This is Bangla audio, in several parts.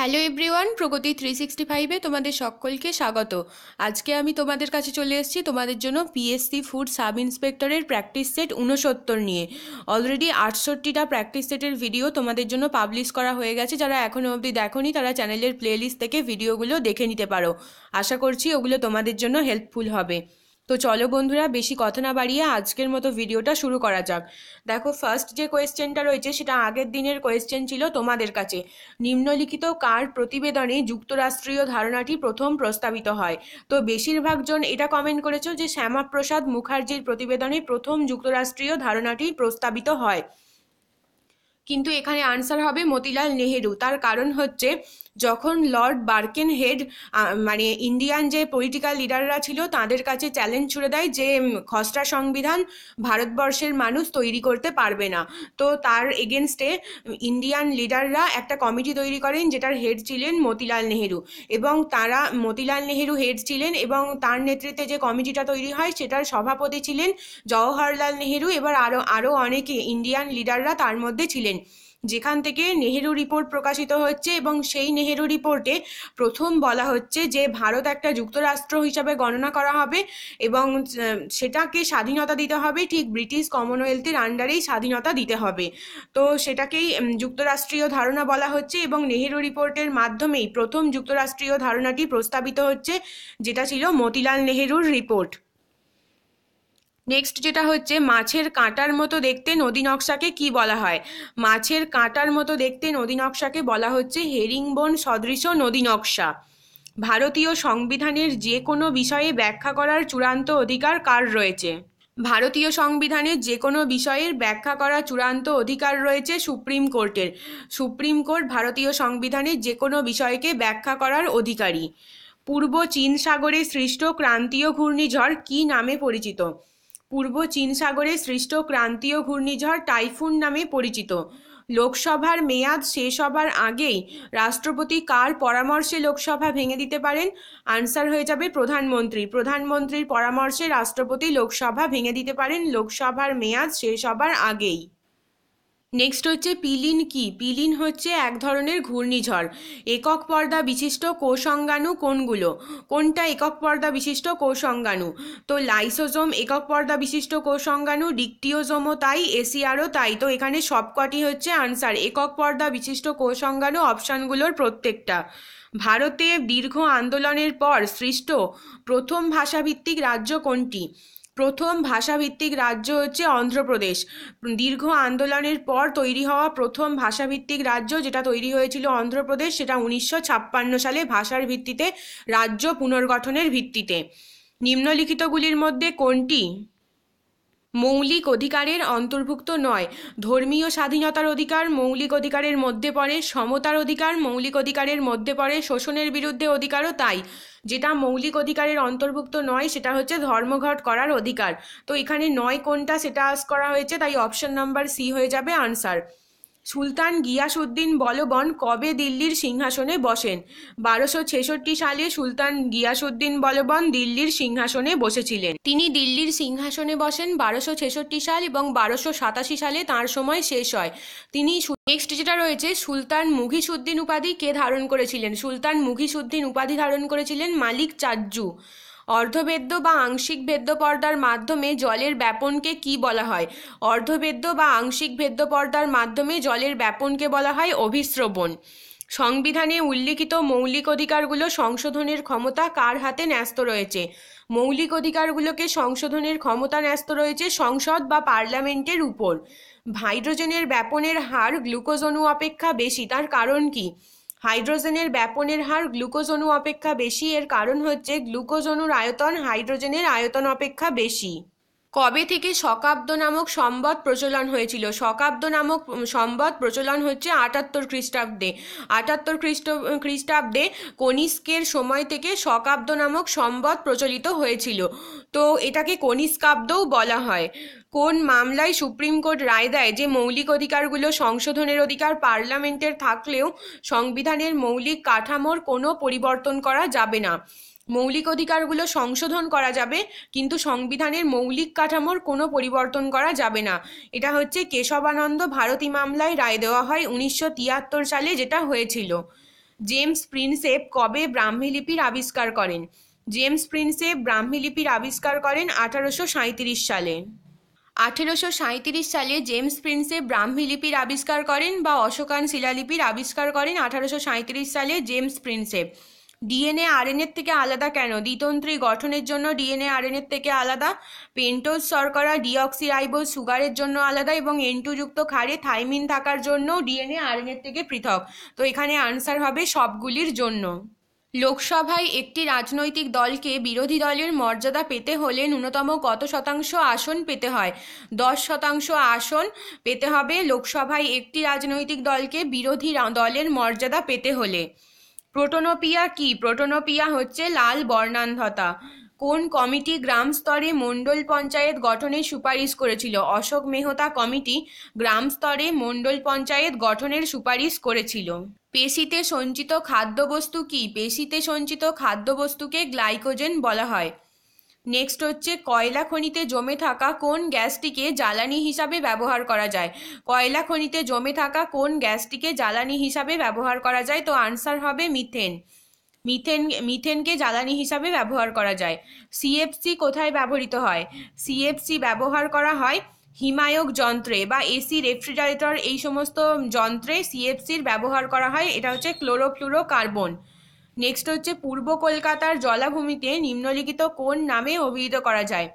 hello everyone Pragati three sixty ফাইভে তোমাদের সকলকে স্বাগত আজকে আমি তোমাদের কাছে চলে এসেছি তোমাদের জন্য পিএসসি ফুড সাব ইন্সপেক্টরের প্র্যাকটিস সেট উনসত্তর নিয়ে অলরেডি আটষট্টিটা প্র্যাকটিস সেটের ভিডিও তোমাদের জন্য পাবলিশ করা হয়ে গেছে যারা এখনও অবধি দেখোনি তারা চ্যানেলের প্লেলিস্ট থেকে ভিডিওগুলো দেখে নিতে পারো আশা করছি ওগুলো তোমাদের জন্য হেল্পফুল হবে তো চলো বন্ধুরা বেশি কথা না বাড়িয়ে আজকের মতো ভিডিওটা শুরু করা যাক দেখো ফার্স্ট যে কোয়েশ্চেনটা রয়েছে সেটা আগের দিনের কোয়েশ্চেন ছিল তোমাদের কাছে নিম্নলিখিত কার প্রতিবেদনে যুক্তরাষ্ট্রীয় ধারণাটি প্রথম প্রস্তাবিত হয় তো বেশিরভাগ জন এটা কমেন্ট করেছো যে শ্যামাপ্রসাদ মুখার্জির প্রতিবেদনে প্রথম যুক্তরাষ্ট্রীয় ধারণাটি প্রস্তাবিত হয় কিন্তু এখানে আনসার হবে মতিলাল নেহেরু তার কারণ হচ্ছে যখন লর্ড বার্কেন হেড মানে ইন্ডিয়ান যে পলিটিক্যাল লিডাররা ছিল তাদের কাছে চ্যালেঞ্জ ছুড়ে দেয় যে খসড়া সংবিধান ভারতবর্ষের মানুষ তৈরি করতে পারবে না তো তার এগেনস্টে ইন্ডিয়ান লিডাররা একটা কমিটি তৈরি করেন যেটার হেড ছিলেন মতিলাল নেহেরু এবং তারা মতিলাল নেহেরু হেড ছিলেন এবং তার নেতৃত্বে যে কমিটিটা তৈরি হয় সেটার সভাপতি ছিলেন জওহরলাল নেহেরু এবার আরও আরও অনেকে ইন্ডিয়ান লিডাররা তার মধ্যে ছিলেন যেখান থেকে নেহেরু রিপোর্ট প্রকাশিত হচ্ছে এবং সেই নেহেরু রিপোর্টে প্রথম বলা হচ্ছে যে ভারত একটা যুক্তরাষ্ট্র হিসাবে গণনা করা হবে এবং সেটাকে স্বাধীনতা দিতে হবে ঠিক ব্রিটিশ কমনওয়েলথের আন্ডারেই স্বাধীনতা দিতে হবে তো সেটাকেই যুক্তরাষ্ট্রীয় ধারণা বলা হচ্ছে এবং নেহেরু রিপোর্টের মাধ্যমেই প্রথম যুক্তরাষ্ট্রীয় ধারণাটি প্রস্তাবিত হচ্ছে যেটা ছিল মতিলাল নেহেরুর রিপোর্ট নেক্সট যেটা হচ্ছে মাছের কাঁটার মতো দেখতে নদী নকশাকে কি বলা হয় মাছের কাঁটার মতো দেখতে নদী নকশাকে বলা হচ্ছে হেরিংবোন সদৃশ নদী নকশা ভারতীয় সংবিধানের যে কোনো বিষয়ে ব্যাখ্যা করার চূড়ান্ত অধিকার কার রয়েছে ভারতীয় সংবিধানের যে কোনো বিষয়ের ব্যাখ্যা করা চূড়ান্ত অধিকার রয়েছে সুপ্রিম কোর্টের সুপ্রিম কোর্ট ভারতীয় সংবিধানের যে কোনো বিষয়কে ব্যাখ্যা করার অধিকারী পূর্ব চীন সাগরে সৃষ্ট ক্রান্তীয় ঘূর্ণিঝড় কি নামে পরিচিত পূর্ব চীন সাগরে সৃষ্ট ক্রান্তীয় ঘূর্ণিঝড় টাইফুন নামে পরিচিত লোকসভার মেয়াদ শেষ হবার আগেই রাষ্ট্রপতি কার পরামর্শে লোকসভা ভেঙে দিতে পারেন আনসার হয়ে যাবে প্রধানমন্ত্রী প্রধানমন্ত্রীর পরামর্শে রাষ্ট্রপতি লোকসভা ভেঙে দিতে পারেন লোকসভার মেয়াদ শেষ হবার আগেই নেক্সট হচ্ছে পিলিন কি পিলিন হচ্ছে এক ধরনের ঘূর্ণিঝড় একক পর্দা বিশিষ্ট কোষঙ্গাণু কোনগুলো কোনটা একক পর্দা বিশিষ্ট কোষঙ্গাণু তো লাইসোজোম একক পর্দা বিশিষ্ট কোষঙ্গাণু ডিকটিওজোমও তাই এসিআরও তাই তো এখানে সবকটি হচ্ছে আনসার একক পর্দা বিশিষ্ট কোষঙ্গাণু অপশানগুলোর প্রত্যেকটা ভারতে দীর্ঘ আন্দোলনের পর সৃষ্ট প্রথম ভাষাভিত্তিক রাজ্য কোনটি প্রথম ভাষাভিত্তিক রাজ্য হচ্ছে অন্ধ্রপ্রদেশ দীর্ঘ আন্দোলনের পর তৈরি হওয়া প্রথম ভাষাভিত্তিক রাজ্য যেটা তৈরি হয়েছিল অন্ধ্রপ্রদেশ সেটা উনিশশো সালে ভাষার ভিত্তিতে রাজ্য পুনর্গঠনের ভিত্তিতে নিম্নলিখিতগুলির মধ্যে কোনটি মৌলিক অধিকারের অন্তর্ভুক্ত নয় ধর্মীয় স্বাধীনতার অধিকার মৌলিক অধিকারের মধ্যে পড়ে সমতার অধিকার মৌলিক অধিকারের মধ্যে পড়ে শোষণের বিরুদ্ধে অধিকারও তাই যেটা মৌলিক অধিকারের অন্তর্ভুক্ত নয় সেটা হচ্ছে ধর্মঘট করার অধিকার তো এখানে নয় কোনটা সেটা আস করা হয়েছে তাই অপশন নাম্বার সি হয়ে যাবে আনসার সুলতান গিয়াসউদ্দিন বলবন কবে দিল্লির সিংহাসনে বসেন বারোশো ছেষট্টি সালে সুলতান গিয়াসউদ্দিন বলবন দিল্লির সিংহাসনে বসেছিলেন তিনি দিল্লির সিংহাসনে বসেন বারোশো ছেষট্টি সাল এবং বারোশো সাতাশি সালে তার সময় শেষ হয় তিনি নেক্সট যেটা রয়েছে সুলতান মুঘিসুদ্দিন উপাধি কে ধারণ করেছিলেন সুলতান মুঘিসুদ্দিন উপাধি ধারণ করেছিলেন মালিক চাজ্জু অর্ধবেদ্য বা আংশিক ভেদ্য পর্দার মাধ্যমে জলের ব্যাপনকে কি বলা হয় অর্ধবেদ্য বা আংশিক ভেদ্য পর্দার মাধ্যমে জলের ব্যাপনকে বলা হয় অভিশ্রবণ সংবিধানে উল্লিখিত মৌলিক অধিকারগুলো সংশোধনের ক্ষমতা কার হাতে ন্যস্ত রয়েছে মৌলিক অধিকারগুলোকে সংশোধনের ক্ষমতা ন্যস্ত রয়েছে সংসদ বা পার্লামেন্টের উপর হাইড্রোজেনের ব্যাপনের হার গ্লুকোজ অণু অপেক্ষা বেশি তার কারণ কি হাইড্রোজেনের ব্যাপনের হার গ্লুকোজ অণু অপেক্ষা বেশি এর কারণ হচ্ছে গ্লুকোজ অণুর আয়তন হাইড্রোজেনের আয়তন অপেক্ষা বেশি কবে থেকে শকাব্দ নামক সম্বদ প্রচলন হয়েছিল শকাব্দ নামক সম্বদ প্রচলন হচ্ছে আটাত্তর খ্রিস্টাব্দে আটাত্তর খ্রিস্ট খ্রিস্টাব্দে কনিষ্কের সময় থেকে শকাব্দ নামক সম্বদ প্রচলিত হয়েছিল তো এটাকে কনিষ্কাব্দও বলা হয় কোন মামলায় সুপ্রিম কোর্ট রায় দেয় যে মৌলিক অধিকারগুলো সংশোধনের অধিকার পার্লামেন্টের থাকলেও সংবিধানের মৌলিক কাঠামোর কোনো পরিবর্তন করা যাবে না মৌলিক অধিকারগুলো সংশোধন করা যাবে কিন্তু সংবিধানের মৌলিক কাঠামোর কোনো পরিবর্তন করা যাবে না এটা হচ্ছে কেশবানন্দ ভারতী মামলায় রায় দেওয়া হয় উনিশশো সালে যেটা হয়েছিল জেমস প্রিন্সেপ কবে ব্রাহ্মীলিপির আবিষ্কার করেন জেমস প্রিন্সেপ ব্রাহ্মীলিপির আবিষ্কার করেন আঠারোশো সালে আঠেরোশো সালে জেমস প্রিন্সে ব্রাহ্মী লিপির আবিষ্কার করেন বা অশোকান শিলালিপির আবিষ্কার করেন আঠারোশো সালে জেমস প্রিন্সেপ ডিএনএ আরএনএর থেকে আলাদা কেন দ্বিতন্ত্রী গঠনের জন্য ডিএনএ আরএনএর থেকে আলাদা পেন্টোজ শর্করা ডিঅক্সিরাইবোজ সুগারের জন্য আলাদা এবং এন্টুযুক্ত খারে থাইমিন থাকার জন্য ডিএনএ আরএনএর থেকে পৃথক তো এখানে আনসার হবে সবগুলির জন্য লোকসভায় একটি রাজনৈতিক দলকে বিরোধী দলের মর্যাদা পেতে হলে ন্যূনতম কত শতাংশ আসন পেতে হয় দশ শতাংশ আসন পেতে হবে লোকসভায় একটি রাজনৈতিক দলকে বিরোধী দলের মর্যাদা পেতে হলে প্রোটোনোপিয়া কি প্রোটোনোপিয়া হচ্ছে লাল বর্ণান্ধতা কোন কমিটি গ্রাম স্তরে মণ্ডল পঞ্চায়েত গঠনের সুপারিশ করেছিল অশোক মেহতা কমিটি গ্রাম স্তরে মণ্ডল পঞ্চায়েত গঠনের সুপারিশ করেছিল পেশিতে সঞ্চিত খাদ্যবস্তু কি পেশিতে সঞ্চিত খাদ্যবস্তুকে গ্লাইকোজেন বলা হয় নেক্সট হচ্ছে কয়লা খনিতে জমে থাকা কোন গ্যাসটিকে জ্বালানি হিসাবে ব্যবহার করা যায় কয়লা খনিতে জমে থাকা কোন গ্যাসটিকে জ্বালানি হিসাবে ব্যবহার করা যায় তো আনসার হবে মিথেন মিথেন মিথেনকে জ্বালানি হিসাবে ব্যবহার করা যায় সিএফসি কোথায় ব্যবহৃত হয় সিএফসি ব্যবহার করা হয় হিমায়ক যন্ত্রে বা এসি রেফ্রিজারেটর এই সমস্ত যন্ত্রে সিএফসির ব্যবহার করা হয় এটা হচ্ছে ক্লোরোফ্লুরো কার্বন নেক্সট হচ্ছে পূর্ব কলকাতার জলাভূমিতে নিম্নলিখিত কোন নামে অভিহিত করা যায়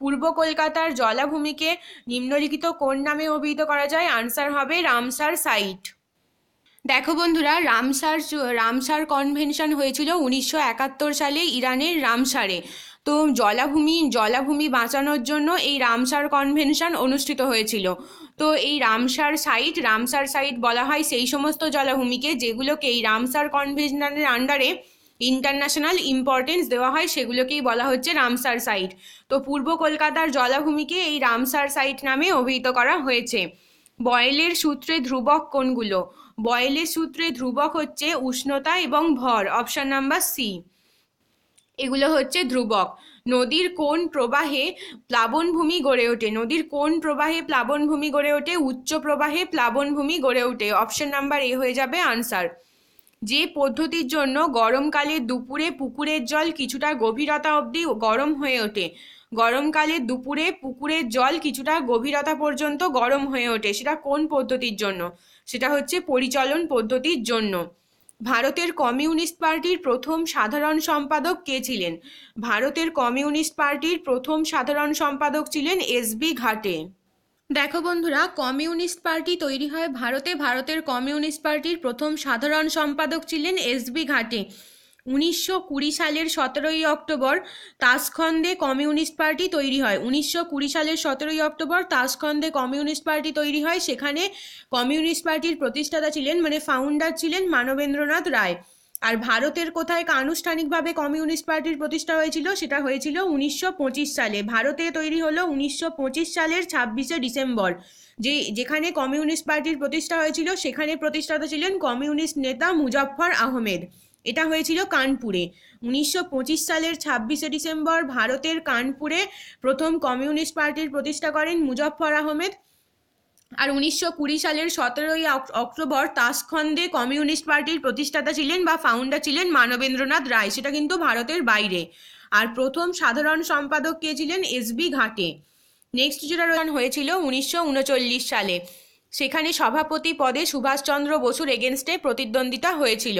পূর্ব কলকাতার জলাভূমিকে নিম্নলিখিত কোন নামে অভিহিত করা যায় আনসার হবে রামসার সাইট দেখো বন্ধুরা রামসার রামসার কনভেনশন হয়েছিল উনিশশো একাত্তর সালে ইরানের রামসারে তো জলাভূমি জলাভূমি বাঁচানোর জন্য এই রামসার কনভেনশন অনুষ্ঠিত হয়েছিল তো এই রামসার সাইট রামসার সাইট বলা হয় সেই সমস্ত জলাভূমিকে যেগুলোকে এই রামসার কনভেনশনের আন্ডারে ইন্টারন্যাশনাল ইম্পর্টেন্স দেওয়া হয় সেগুলোকেই বলা হচ্ছে রামসার সাইট তো পূর্ব কলকাতার জলাভূমিকে এই রামসার সাইট নামে অভিহিত করা হয়েছে বয়েলের সূত্রে ধ্রুবক কোনগুলো বয়েলের সূত্রে ধ্রুবক হচ্ছে উষ্ণতা এবং ভর অপশন নাম্বার সি এগুলো হচ্ছে ধ্রুবক নদীর কোন প্রবাহে প্লাবনভূমি গড়ে ওঠে নদীর কোন প্রবাহে প্লাবনভূমি গড়ে ওঠে উচ্চ প্রবাহে প্লাবনভূমি গড়ে ওঠে অপশন নাম্বার এ হয়ে যাবে আনসার যে পদ্ধতির জন্য গরমকালে দুপুরে পুকুরের জল কিছুটা গভীরতা অবধি গরম হয়ে ওঠে গরমকালে দুপুরে পুকুরের জল কিছুটা গভীরতা পর্যন্ত গরম হয়ে ওঠে সেটা কোন পদ্ধতির জন্য সেটা হচ্ছে পরিচলন পদ্ধতির জন্য ভারতের কমিউনিস্ট পার্টির প্রথম সাধারণ সম্পাদক কে ছিলেন ভারতের কমিউনিস্ট পার্টির প্রথম সাধারণ সম্পাদক ছিলেন এস বি ঘাটে দেখো বন্ধুরা কমিউনিস্ট পার্টি তৈরি হয় ভারতে ভারতের কমিউনিস্ট পার্টির প্রথম সাধারণ সম্পাদক ছিলেন এস বি ঘাটে উনিশশো কুড়ি সালের সতেরোই অক্টোবর তাসখন্দে কমিউনিস্ট পার্টি তৈরি হয় উনিশশো কুড়ি সালের সতেরোই অক্টোবর তাসখন্দে কমিউনিস্ট পার্টি তৈরি হয় সেখানে কমিউনিস্ট পার্টির প্রতিষ্ঠাতা ছিলেন মানে ফাউন্ডার ছিলেন মানবেন্দ্রনাথ রায় আর ভারতের কোথায় আনুষ্ঠানিকভাবে কমিউনিস্ট পার্টির প্রতিষ্ঠা হয়েছিল সেটা হয়েছিল উনিশশো সালে ভারতে তৈরি হলো উনিশশো সালের ছাব্বিশে ডিসেম্বর যে যেখানে কমিউনিস্ট পার্টির প্রতিষ্ঠা হয়েছিল সেখানে প্রতিষ্ঠাতা ছিলেন কমিউনিস্ট নেতা মুজাফর আহমেদ এটা হয়েছিল কানপুরে উনিশশো সালের ছাব্বিশে ডিসেম্বর ভারতের কানপুরে প্রথম কমিউনিস্ট পার্টির প্রতিষ্ঠা করেন মুজফর আহমেদ আর উনিশশো কুড়ি সালের সতেরোই অক্টোবর তাসখন্দে কমিউনিস্ট পার্টির প্রতিষ্ঠাতা ছিলেন বা ফাউন্ডার ছিলেন মানবেন্দ্রনাথ রায় সেটা কিন্তু ভারতের বাইরে আর প্রথম সাধারণ সম্পাদক কে ছিলেন এস বি ঘাটে নেক্সট যেটা হয়েছিল উনিশশো সালে সেখানে সভাপতি পদে সুভাষচন্দ্র বসুর এগেনস্টে প্রতিদ্বন্দ্বিতা হয়েছিল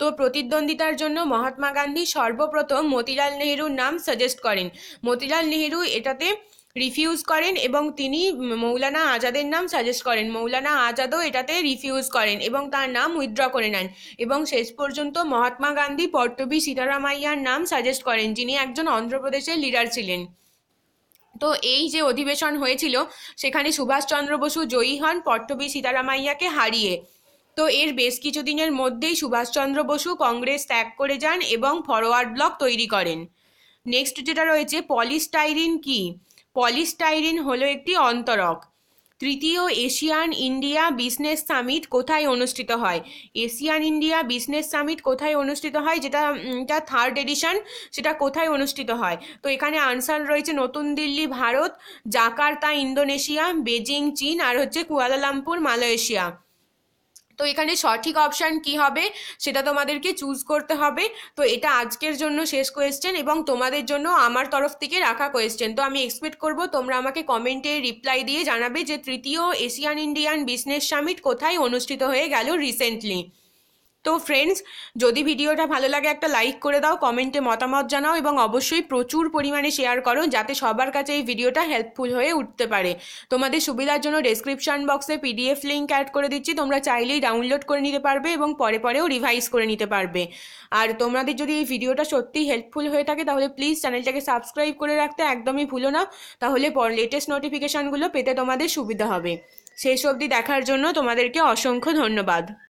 তো প্রতিদ্বন্দ্বিতার জন্য মহাত্মা গান্ধী সর্বপ্রথম মতিলাল নেহেরুর নাম সাজেস্ট করেন মতিলাল নেহেরু এটাতে রিফিউজ করেন এবং তিনি মৌলানা আজাদের নাম সাজেস্ট করেন মৌলানা আজাদও এটাতে রিফিউজ করেন এবং তার নাম উইথড্র করে নেন এবং শেষ পর্যন্ত মহাত্মা গান্ধী পট্টবী সীতারামাইয়ার নাম সাজেস্ট করেন যিনি একজন অন্ধ্রপ্রদেশের লিডার ছিলেন তো এই যে অধিবেশন হয়েছিল সেখানে সুভাষচন্দ্র বসু জয়ী হন পট্টবি সীতারামাইয়াকে হারিয়ে তো এর বেশ কিছুদিনের মধ্যেই সুভাষচন্দ্র বসু কংগ্রেস ত্যাগ করে যান এবং ফরওয়ার্ড ব্লক তৈরি করেন নেক্সট যেটা রয়েছে পলিস্টাইরিন কি পলিস্টাইরিন হলো একটি অন্তরক তৃতীয় এশিয়ান ইন্ডিয়া বিজনেস সামিট কোথায় অনুষ্ঠিত হয় এশিয়ান ইন্ডিয়া বিজনেস সামিট কোথায় অনুষ্ঠিত হয় যেটা এটা থার্ড এডিশন সেটা কোথায় অনুষ্ঠিত হয় তো এখানে আনসার রয়েছে নতুন Delhi Bharat Jakarta Indonesia Beijing চীন আর হচ্ছে কুয়ালালামপুর মালয়েশিয়া তো এখানে সঠিক অপশান কি হবে সেটা তোমাদেরকে চুজ করতে হবে তো এটা আজকের জন্য শেষ কোয়েশ্চেন এবং তোমাদের জন্য আমার তরফ থেকে রাখা কোয়েশ্চেন তো আমি এক্সপেক্ট করব তোমরা আমাকে কমেন্টে রিপ্লাই দিয়ে জানাবে যে তৃতীয় এশিয়ান ইন্ডিয়ান বিজনেস সামিট কোথায় অনুষ্ঠিত হয়ে গেল রিসেন্টলি তো ফ্রেন্ডস যদি ভিডিওটা ভালো লাগে একটা লাইক করে দাও কমেন্টে মতামত জানাও এবং অবশ্যই প্রচুর পরিমাণে শেয়ার করো যাতে সবার কাছে এই ভিডিওটা হেল্পফুল হয়ে উঠতে পারে তোমাদের সুবিধার জন্য ডেসক্রিপশন বক্সে পিডিএফ লিঙ্ক অ্যাড করে দিচ্ছি তোমরা চাইলেই ডাউনলোড করে নিতে পারবে এবং পরে পরেও রিভাইজ করে নিতে পারবে আর তোমাদের যদি এই ভিডিওটা সত্যিই হেল্পফুল হয়ে থাকে তাহলে প্লিজ চ্যানেলটাকে সাবস্ক্রাইব করে রাখতে একদমই ভুলো না তাহলে পর লেটেস্ট নোটিফিকেশানগুলো পেতে তোমাদের সুবিধা হবে শেষ অবধি দেখার জন্য তোমাদেরকে অসংখ্য ধন্যবাদ